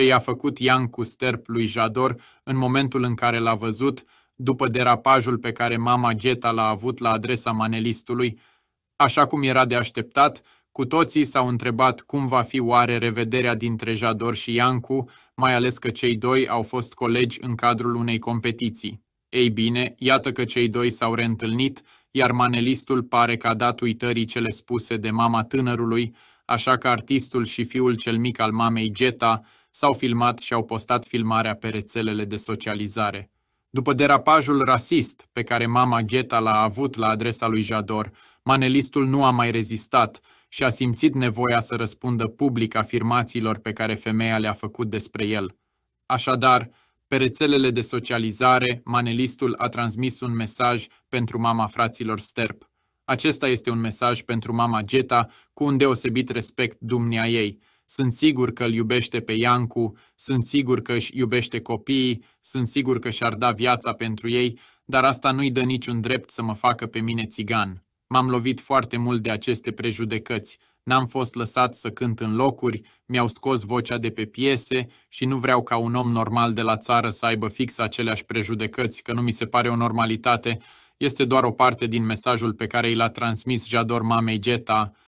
ce i-a făcut Ian cu sterp lui Jador în momentul în care l-a văzut, după derapajul pe care mama Geta l-a avut la adresa manelistului. Așa cum era de așteptat, cu toții s-au întrebat cum va fi oare revederea dintre Jador și Iancu, mai ales că cei doi au fost colegi în cadrul unei competiții. Ei bine, iată că cei doi s-au reîntâlnit, iar manelistul pare că a dat uitării cele spuse de mama tânărului, așa că artistul și fiul cel mic al mamei Geta s-au filmat și au postat filmarea pe rețelele de socializare. După derapajul rasist pe care mama Geta l-a avut la adresa lui Jador, manelistul nu a mai rezistat și a simțit nevoia să răspundă public afirmațiilor pe care femeia le-a făcut despre el. Așadar, pe rețelele de socializare, manelistul a transmis un mesaj pentru mama fraților Sterp. Acesta este un mesaj pentru mama Geta cu un deosebit respect dumnea ei, sunt sigur că îl iubește pe Iancu, sunt sigur că își iubește copiii, sunt sigur că și-ar da viața pentru ei, dar asta nu-i dă niciun drept să mă facă pe mine țigan. M-am lovit foarte mult de aceste prejudecăți, n-am fost lăsat să cânt în locuri, mi-au scos vocea de pe piese și nu vreau ca un om normal de la țară să aibă fix aceleași prejudecăți, că nu mi se pare o normalitate, este doar o parte din mesajul pe care i l-a transmis Jador mamei Geta,